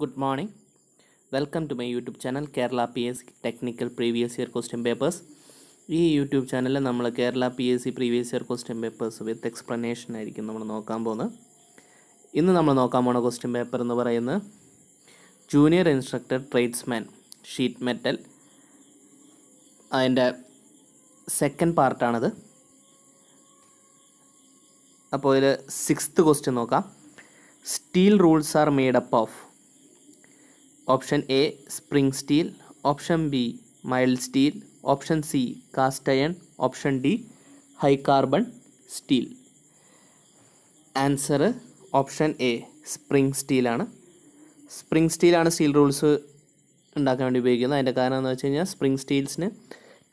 Good morning. Welcome to my YouTube channel Kerala PS technical previous year Question Papers. ഈ YouTube ചാനലിൽ നമ്മൾ Kerala P S C previous year question papers with explanation ആയിരിക്കും നമ്മൾ നോക്കാൻ പോകുന്നത് ഇന്ന് നമ്മൾ നോക്കാൻ പോണ ക്വസ്റ്റ്യൻ പേപ്പർ എന്ന് പറയുന്നത് junior instructor tradesman sheet metal അതിൻ്റെ സെക്കൻഡ് പാർട്ടാണത് അപ്പോൾ ഇതിൽ സിക്സ്ത് ക്വസ്റ്റ്യൻ നോക്കാം steel rules are made up of option A spring steel option B mild steel option C cast iron option D high carbon steel answer option A spring സ്റ്റീലാണ് spring സ്റ്റീലാണ് steel rules ഉണ്ടാക്കാൻ വേണ്ടി ഉപയോഗിക്കുന്നത് അതിൻ്റെ കാരണം എന്ന് വെച്ച് കഴിഞ്ഞാൽ സ്പ്രിംഗ് സ്റ്റീൽസിന്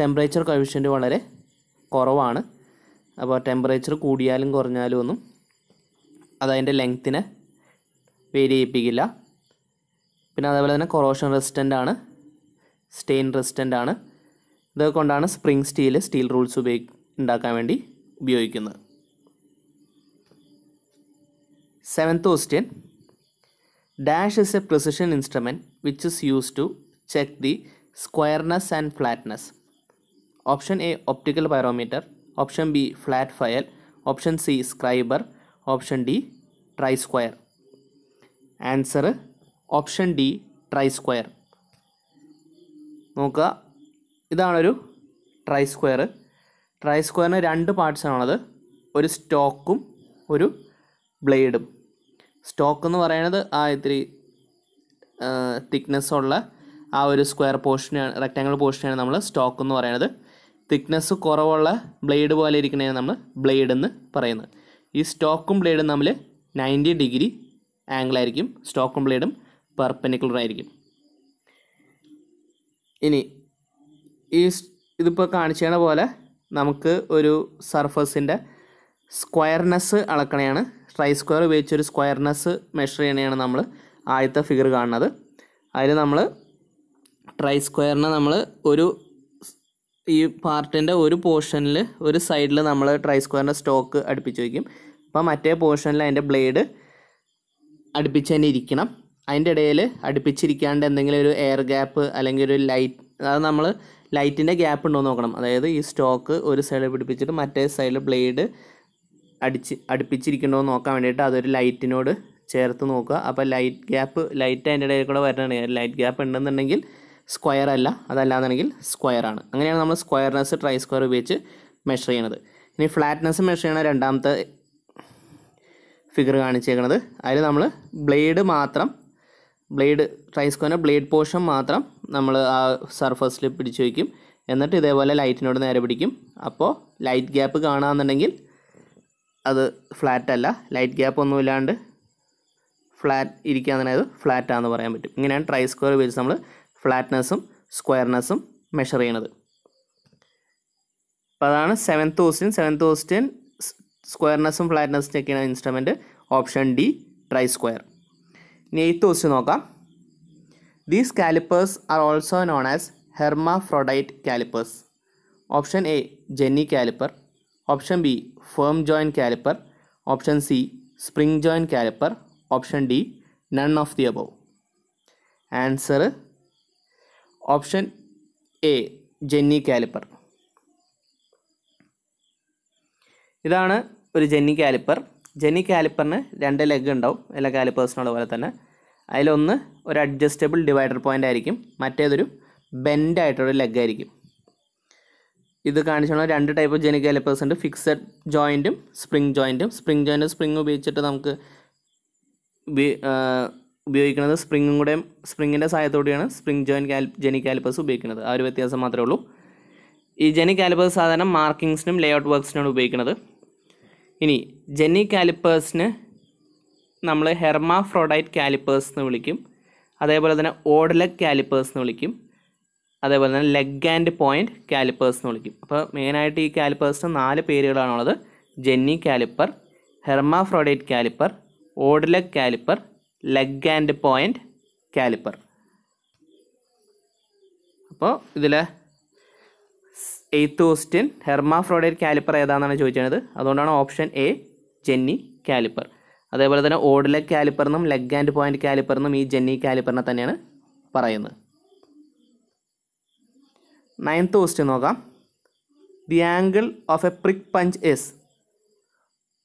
ടെമ്പറേച്ചർ കോഫിഷ്യൻ്റ് വളരെ കുറവാണ് അപ്പോൾ ടെമ്പറേച്ചർ കൂടിയാലും കുറഞ്ഞാലും ഒന്നും അതതിൻ്റെ ലെങ്ത്തിനെ വേരിയിപ്പിക്കില്ല പിന്നെ അതേപോലെ തന്നെ കൊറോഷൻ റെസിസ്റ്റൻ്റ് ആണ് സ്റ്റെയിൻ റെസിസ്റ്റൻ്റ് ആണ് ഇതൊക്കെ കൊണ്ടാണ് സ്പ്രിംഗ് സ്റ്റീൽ സ്റ്റീൽ റൂൾസ് ഉപയോഗി ഉണ്ടാക്കാൻ വേണ്ടി ഉപയോഗിക്കുന്നത് seventh question dash is a precision instrument which is use to check the squareness and flatness option A optical pyrometer option B flat file option C scriber option D try square answer option D try square നോക്കുക ഇതാണൊരു try square try സ്ക്വയറിന് രണ്ട് parts പാർട്സാണുള്ളത് ഒരു സ്റ്റോക്കും ഒരു ബ്ലേഡും stock എന്ന് പറയുന്നത് ആ ഇത്തിരി തിക്നെസ് ഉള്ള ആ ഒരു സ്ക്വയർ പോർഷനാണ് റെക്റ്റാങ്കിൾ പോർഷനാണ് നമ്മൾ സ്റ്റോക്ക് എന്ന് പറയുന്നത് തിക്നെസ് കുറവുള്ള ബ്ലേഡ് പോലെ ഇരിക്കുന്നതിന് നമ്മൾ ബ്ലേഡ് എന്ന് പറയുന്നത് ഈ സ്റ്റോക്കും ബ്ലേഡും തമ്മിൽ നയൻറ്റി ഡിഗ്രി ആംഗിളായിരിക്കും സ്റ്റോക്കും ബ്ലേഡും പെർപ്പനിക്കുലർ ആയിരിക്കും ഇനി ഈ ഇതിപ്പോൾ കാണിച്ചേണ പോലെ നമുക്ക് ഒരു സർഫസിൻ്റെ സ്ക്വയർനെസ് അളക്കണയാണ് ട്രൈ സ്ക്വയർ ഉപയോഗിച്ച് ഒരു സ്ക്വയർനെസ് മെഷർ ചെയ്യണയാണ് നമ്മൾ ആദ്യത്തെ ഫിഗർ കാണുന്നത് അതിൽ നമ്മൾ ട്രൈ സ്ക്വയറിനെ നമ്മൾ ഒരു ഈ പാർട്ടിൻ്റെ ഒരു പോർഷനിൽ ഒരു സൈഡിൽ നമ്മൾ ട്രൈ സ്ക്വയറിൻ്റെ സ്റ്റോക്ക് അടുപ്പിച്ച് വയ്ക്കും അപ്പോൾ മറ്റേ പോർഷനിൽ അതിൻ്റെ ബ്ലേഡ് അടുപ്പിച്ച് തന്നെ ഇരിക്കണം അതിൻ്റെ ഇടയിൽ അടുപ്പിച്ചിരിക്കാണ്ട് എന്തെങ്കിലും ഒരു എയർ ഗ്യാപ്പ് അല്ലെങ്കിൽ ഒരു ലൈറ്റ് അത് നമ്മൾ ലൈറ്റിൻ്റെ ഗ്യാപ്പ് ഉണ്ടോ എന്ന് നോക്കണം അതായത് ഈ സ്റ്റോക്ക് ഒരു സൈഡിൽ പിടിപ്പിച്ചിട്ട് മറ്റേ സൈഡിൽ ബ്ലേഡ് അടിച്ച് അടുപ്പിച്ചിരിക്കണോ നോക്കാൻ വേണ്ടിയിട്ട് അതൊരു ലൈറ്റിനോട് ചേർത്ത് നോക്കുക അപ്പോൾ ലൈറ്റ് ഗ്യാപ്പ് ലൈറ്റ് അതിൻ്റെ ഇടയിൽ കൂടെ വരണമെങ്കിൽ ലൈറ്റ് ഗ്യാപ്പ് ഉണ്ടെന്നുണ്ടെങ്കിൽ സ്ക്വയർ അല്ല അതല്ലാന്നുണ്ടെങ്കിൽ സ്ക്വയർ ആണ് അങ്ങനെയാണ് നമ്മൾ സ്ക്വയർനെസ് ട്രൈ സ്ക്വയർ ഉപയോഗിച്ച് മെഷർ ചെയ്യണത് ഇനി ഫ്ലാറ്റ്നെസ് മെഷർ ചെയ്യണ രണ്ടാമത്തെ ഫിഗർ കാണിച്ചേക്കണത് അതിൽ നമ്മൾ ബ്ലേഡ് മാത്രം ബ്ലേഡ് ട്രൈസ്കോന ബ്ലേഡ് പോർഷൻ മാത്രം നമ്മൾ ആ സർഫസിൽ പിടിച്ചു വയ്ക്കും എന്നിട്ട് ഇതേപോലെ ലൈറ്റിനോട് നേരെ പിടിക്കും അപ്പോൾ ലൈറ്റ് ഗ്യാപ്പ് കാണാമെന്നുണ്ടെങ്കിൽ അത് ഫ്ലാറ്റ് അല്ല ലൈറ്റ് ഗ്യാപ്പ് ഒന്നും ഇല്ലാണ്ട് ഫ്ലാറ്റ് ഇരിക്കാന്നതിനത് ഫ്ലാറ്റാന്ന് പറയാൻ പറ്റും ഇങ്ങനെയാണ് ട്രൈ സ്ക്വയർ ഉപയോഗിച്ച് നമ്മൾ ഫ്ലാറ്റ്നെസ്സും സ്ക്വയർനെസ്സും മെഷർ ചെയ്യണത് അപ്പോൾ അതാണ് seventh Austin seventh Austin സ്ക്വയർനെസ്സും ഫ്ലാറ്റ്നെസ്സും check ചെയ്യുന്ന instrument option D try square നെയ്ത്ത് വെച്ച് നോക്കാം these callipers are also known as hermaphrodite callipers option A jenny caliper option B firm join caliper option C spring join caliper option D none of the above answer option A jenny caliper ഇതാണ് ഒരു Jenny caliper Jeni കാലിപ്പറിന് രണ്ട് leg ഉണ്ടാവും എല്ലാ കാലിപ്പേഴ്സിനുള്ള പോലെ തന്നെ അതിലൊന്ന് ഒരു adjustable divider point ആയിരിക്കും മറ്റേതൊരു ബെൻഡ് ആയിട്ടൊരു ലെഗ് ആയിരിക്കും ഇത് കാണിച്ചാൽ രണ്ട് ടൈപ്പ് ജെനി കാലിപ്പേഴ്സ് ഉണ്ട് ഫിക്സഡ് ജോയിൻറ്റും സ്പ്രിംഗ് ജോയിൻറ്റും സ്പ്രിംഗ് ജോയിൻ്റ് സ്പ്രിംഗ് ഉപയോഗിച്ചിട്ട് നമുക്ക് ഉപയോഗിക്കുന്നത് സ്പ്രിങ്ങും കൂടെ സ്പ്രിങ്ങിൻ്റെ സഹായത്തോടെയാണ് സ്പ്രിംഗ് ജോയിൻ കാൽ ജെനി കാലിപ്പേഴ്സ് ഉപയോഗിക്കുന്നത് ആ ഒരു വ്യത്യാസം മാത്രമേ ഉള്ളൂ ഈ ജെനി കാലിപ്പേഴ്സ് സാധാരണ മാർക്കിങ്സിനും ലേഔട്ട് വർക്ക്സിനാണ് ഉപയോഗിക്കുന്നത് ഇനി ജെന്നി കാലിപ്പേഴ്സിന് നമ്മൾ ഹെർമാ ഫ്രോഡൈറ്റ് കാലിപ്പേഴ്സ് എന്ന് വിളിക്കും അതേപോലെ തന്നെ ഓഡലക് കാലിപ്പേഴ്സ് എന്ന് വിളിക്കും അതേപോലെ തന്നെ ലെഗ് ആൻഡ് പോയിൻറ്റ് കാലിപ്പേഴ്സ് എന്ന് വിളിക്കും അപ്പോൾ മെയിനായിട്ട് ഈ കാലിപ്പേഴ്സിന് നാല് പേരുകളാണുള്ളത് jenny caliper hermaphrodite caliper odd leg caliper leg and point caliper അപ്പോൾ ഇതിലെ എയ്ത്ത് ക്വസ്റ്റ്യൻ ഹെർമാഫ്രോഡൈറ്റ് കാലിപ്പർ ഏതാണെന്നാണ് ചോദിച്ചത് അതുകൊണ്ടാണ് ഓപ്ഷൻ എ ജെന്നി കാലിപ്പർ അതേപോലെ തന്നെ ഓഡ് കാലിപ്പർ എന്നും ലെഗ് ആൻഡ് പോയിന്റ് കാലിപ്പർ എന്നും ഈ ജെന്നി കാലിപ്പറിനെ തന്നെയാണ് പറയുന്നത് നയൻത്ത് ക്വസ്റ്റ്യൻ നോക്കാം the angle of a prick punch is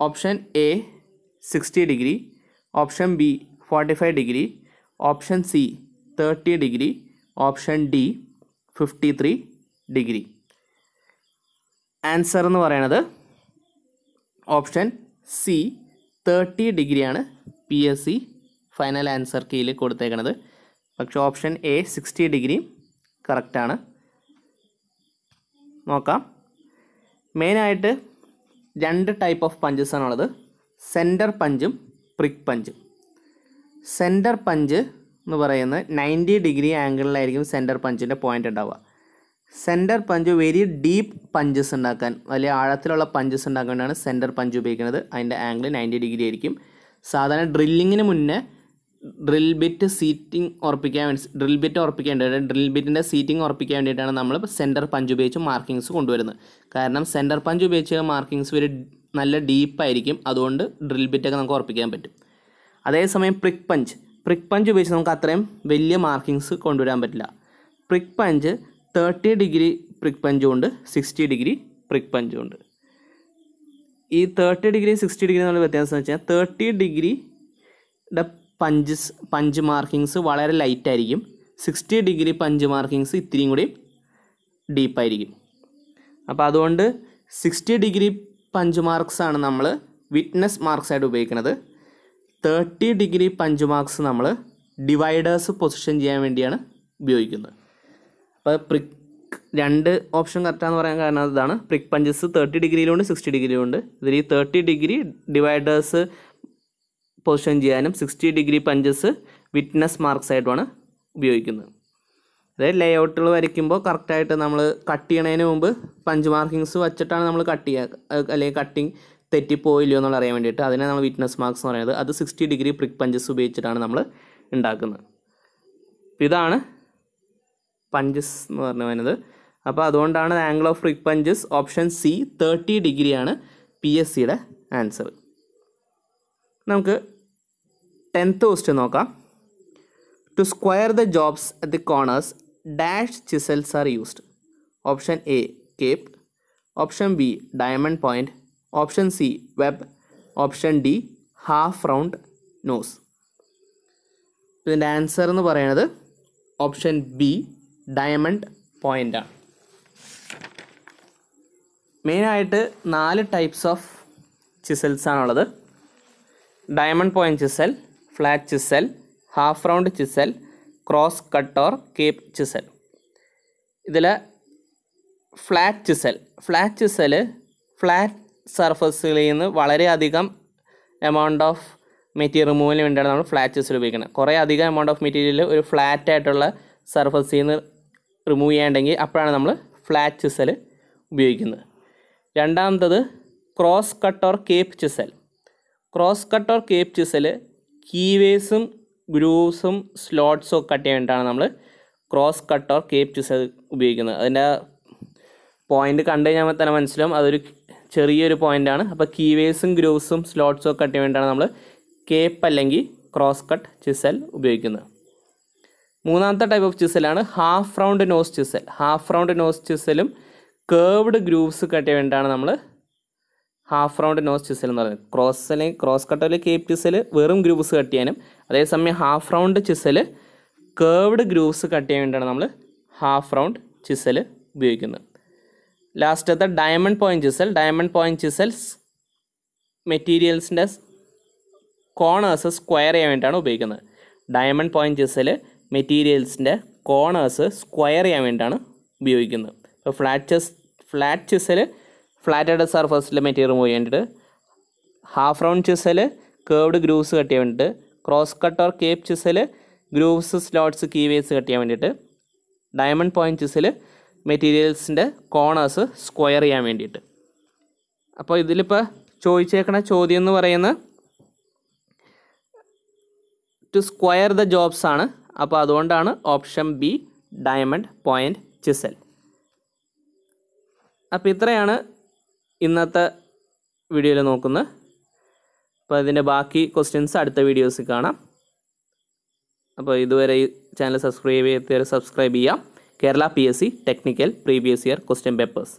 option A sixty degree option B forty five degree option C thirty degree option D fifty three degree answer എന്ന് പറയണത് option C thirty ഡിഗ്രിയാണ് P S C final answer കീയിൽ കൊടുത്തേക്കണത് പക്ഷേ option A sixty degree കറക്റ്റാണ് നോക്കാം മെയിനായിട്ട് രണ്ട് ടൈപ്പ് ഓഫ് പഞ്ചസാണുള്ളത് സെൻറ്റർ പഞ്ചും പ്രിക് പഞ്ചും സെൻറ്റർ പഞ്ച് എന്ന് പറയുന്നത് നയൻറ്റി ഡിഗ്രി ആംഗിളിലായിരിക്കും സെൻറ്റർ പഞ്ചിൻ്റെ പോയിൻ്റ് ഉണ്ടാവുക centre punch very deep punches ഉണ്ടാക്കാൻ വലിയ ആഴത്തിലുള്ള പഞ്ചസ് ഉണ്ടാക്കാനാണ് സെൻറ്റർ പഞ്ച് ഉപയോഗിക്കുന്നത് അതിൻ്റെ ആംഗിൾ നയൻറ്റി ഡിഗ്രി ആയിരിക്കും സാധാരണ ഡ്രില്ലിങ്ങിന് മുന്നേ ഡ്രിൽ ബിറ്റ് സീറ്റിംഗ് ഉറപ്പിക്കാൻ വേണ്ടി ഡ്രിൽ ബിറ്റ് ഉറപ്പിക്കാൻ വേണ്ടി ഡ്രിൽ ബിറ്റിൻ്റെ സീറ്റിംഗ് ഉറപ്പിക്കാൻ വേണ്ടിയിട്ടാണ് നമ്മൾ സെൻറ്റർ പഞ്ച് ഉപയോഗിച്ച് മാർക്കിങ്സ് കൊണ്ടുവരുന്നത് കാരണം സെൻറ്റർ പഞ്ച് ഉപയോഗിച്ച് മാർക്കിങ്സ് ഒരു നല്ല ഡീപ്പായിരിക്കും അതുകൊണ്ട് ഡ്രിൽ ബിറ്റൊക്കെ നമുക്ക് ഉറപ്പിക്കാൻ പറ്റും അതേസമയം പ്രിക് പഞ്ച് പ്രിക് പഞ്ച് ഉപയോഗിച്ച് നമുക്ക് അത്രയും വലിയ മാർക്കിങ്സ് കൊണ്ടുവരാൻ പറ്റില്ല prick punch thirty degree prick പഞ്ചും ഉണ്ട് സിക്സ്റ്റി ഡിഗ്രി പ്രിക് പഞ്ചും ഉണ്ട് ഈ തേർട്ടി ഡിഗ്രി സിക്സ്റ്റി ഡിഗ്രി എന്നുള്ള വ്യത്യാസം എന്ന് വെച്ചാൽ തേർട്ടി ഡിഗ്രിയുടെ പഞ്ചസ് പഞ്ച് മാർക്കിങ്സ് വളരെ ലൈറ്റ് ആയിരിക്കും സിക്സ്റ്റി ഡിഗ്രി പഞ്ച് മാർക്കിങ്സ് ഇത്തിരിയും കൂടി ഡീപ്പായിരിക്കും അപ്പോൾ അതുകൊണ്ട് സിക്സ്റ്റി ഡിഗ്രി പഞ്ച് മാർക്സാണ് നമ്മൾ വിറ്റ്നസ് മാർക്സായിട്ട് ഉപയോഗിക്കുന്നത് തേർട്ടി ഡിഗ്രി പഞ്ച് മാർക്സ് നമ്മൾ ഡിവൈഡേഴ്സ് പൊസിഷൻ ചെയ്യാൻ വേണ്ടിയാണ് ഉപയോഗിക്കുന്നത് അപ്പോൾ പ്രിക്ക് രണ്ട് ഓപ്ഷൻ കറക്റ്റാന്ന് പറയാൻ കാരണം അതാണ് പ്രിക് പഞ്ചസ് തേർട്ടി ഡിഗ്രിയിലുണ്ട് സിക്സ്റ്റി ഡിഗ്രിയിലുണ്ട് ഇതിൽ ഈ തേർട്ടി ഡിഗ്രി ഡിവൈഡേഴ്സ് പൊസിഷൻ ചെയ്യാനും sixty degree punches witness marks ആയിട്ടുമാണ് ഉപയോഗിക്കുന്നത് അതായത് ലേ ഔട്ടുകൾ വരയ്ക്കുമ്പോൾ കറക്റ്റായിട്ട് നമ്മൾ കട്ട് ചെയ്യണതിന് മുമ്പ് പഞ്ച് മാർക്കിങ്സ് വെച്ചിട്ടാണ് നമ്മൾ കട്ട് ചെയ്യുക അല്ലെങ്കിൽ കട്ടിങ് തെറ്റിപ്പോയില്ലോ എന്നുള്ള അറിയാൻ വേണ്ടിയിട്ട് അതിനെ നമ്മൾ വിറ്റ്നസ് മാർക്സ് എന്ന് പറയുന്നത് അത് സിക്സ്റ്റി ഡിഗ്രി പ്രിക് പഞ്ചസ് ഉപയോഗിച്ചിട്ടാണ് നമ്മൾ ഉണ്ടാക്കുന്നത് ഇതാണ് പഞ്ചസ് എന്ന് പറഞ്ഞു വരുന്നത് അപ്പോൾ അതുകൊണ്ടാണ് angle of prick punches option C thirty ഡിഗ്രിയാണ് പി എസ് സിയുടെ ആൻസർ നമുക്ക് ടെൻത്ത് ക്വസ്റ്റ്യൻ നോക്കാം to square the jobs at the corners dash chisels are used option A cape option B diamond point option C web option D half round nose ഇതിൻ്റെ answer എന്ന് പറയുന്നത് option B diamond പോയിൻ്റാണ് മെയിനായിട്ട് നാല് types of ചിസൽസാണുള്ളത് diamond point chisel flat chisel half round chisel cross cut or cape chisel ഇതിൽ flat chisel flat chisel flat സർഫസുകളിൽ നിന്ന് വളരെയധികം എമൗണ്ട് ഓഫ് മെറ്റീരിയൽ റിമൂവിന് വേണ്ടിയാണ് നമ്മൾ ഫ്ലാറ്റ് ചിസൽ ഉപയോഗിക്കുന്നത് കുറേ അധികം എമൗണ്ട് ഓഫ് മെറ്റീരിയൽ ഒരു ഫ്ലാറ്റ് ആയിട്ടുള്ള സർഫസിൽ നിന്ന് റിമൂവ് ചെയ്യാണ്ടെങ്കിൽ അപ്പോഴാണ് നമ്മൾ ഫ്ലാറ്റ് ചിസൽ ഉപയോഗിക്കുന്നത് രണ്ടാമത്തത് cross cut or cape chisel cross cut or cape chisel കീവേസും ഗ്രൂവ്സും സ്ലോട്ട്സും കട്ട് ചെയ്യാൻ വേണ്ടിയിട്ടാണ് നമ്മൾ cross cut or cape chisel ഉപയോഗിക്കുന്നത് അതിൻ്റെ പോയിൻ്റ് കണ്ടു കഴിഞ്ഞാൽ തന്നെ മനസ്സിലാവും അതൊരു ചെറിയൊരു പോയിൻ്റാണ് അപ്പോൾ കീവേസും ഗ്രൂവ്സും സ്ലോട്ട്സും കട്ട് ചെയ്യാൻ വേണ്ടിയിട്ടാണ് നമ്മൾ കേപ്പ് അല്ലെങ്കിൽ ക്രോസ് കട്ട് ചിസൽ ഉപയോഗിക്കുന്നത് മൂന്നാമത്തെ ടൈപ്പ് ഓഫ് ചിസലാണ് half round nose chisel half round nose ചിസലും കേർവ്ഡ് ഗ്രൂവ്സ് കട്ട് ചെയ്യേണ്ടതാണ് നമ്മൾ ഹാഫ് റൗണ്ട് നോസ് ചിസൽ എന്ന് പറയുന്നത് ക്രോസ് ക്രോസ് അല്ലെങ്കിൽ കേപ്പ് ചിസൽ വെറും ഗ്രൂവ്സ് കട്ട് ചെയ്യാനും അതേസമയം half round chisel curved grooves cut ചെയ്യാൻ വേണ്ടിയാണ് നമ്മൾ ഹാഫ് റൗണ്ട് ചിസൽ ഉപയോഗിക്കുന്നത് ലാസ്റ്റത്തെ diamond point chisel diamond point chisels മെറ്റീരിയൽസിൻ്റെ കോണേഴ്സ് സ്ക്വയർ ചെയ്യാൻ വേണ്ടിയിട്ടാണ് ഉപയോഗിക്കുന്നത് ഡയമണ്ട് പോയിന്റ് ചിസൽ മെറ്റീരിയൽസിൻ്റെ കോണേഴ്സ് സ്ക്വയർ ചെയ്യാൻ വേണ്ടിയിട്ടാണ് ഉപയോഗിക്കുന്നത് ഇപ്പോൾ flat chess flat chisel flatted സർഫസിലെ മെറ്റീരിയൽ ചെയ്യാൻ വേണ്ടിയിട്ട് half round chisel curved grooves cut ചെയ്യാൻ വേണ്ടിയിട്ട് cross cut or cape chisel grooves slots keyways cut ചെയ്യാൻ വേണ്ടിയിട്ട് ഡയമണ്ട് പോയിൻറ്റ് ചിസൽ മെറ്റീരിയൽസിൻ്റെ കോണേഴ്സ് സ്ക്വയർ ചെയ്യാൻ വേണ്ടിയിട്ട് അപ്പോൾ ഇതിലിപ്പോൾ ചോദിച്ചേക്കണ ചോദ്യം എന്ന് പറയുന്നത് ടു സ്ക്വയർ ദ ജോബ്സ് ആണ് അപ്പോൾ അതുകൊണ്ടാണ് option B diamond point chisel അപ്പോൾ ഇത്രയാണ് ഇന്നത്തെ വീഡിയോയിൽ നോക്കുന്നത് അപ്പോൾ അതിൻ്റെ ബാക്കി ക്വസ്റ്റ്യൻസ് അടുത്ത വീഡിയോസിൽ കാണാം അപ്പോൾ ഇതുവരെ ഈ ചാനൽ സബ്സ്ക്രൈബ് ചെയ്തവരെ സബ്സ്ക്രൈബ് ചെയ്യാം Kerala P S C technical previous year question papers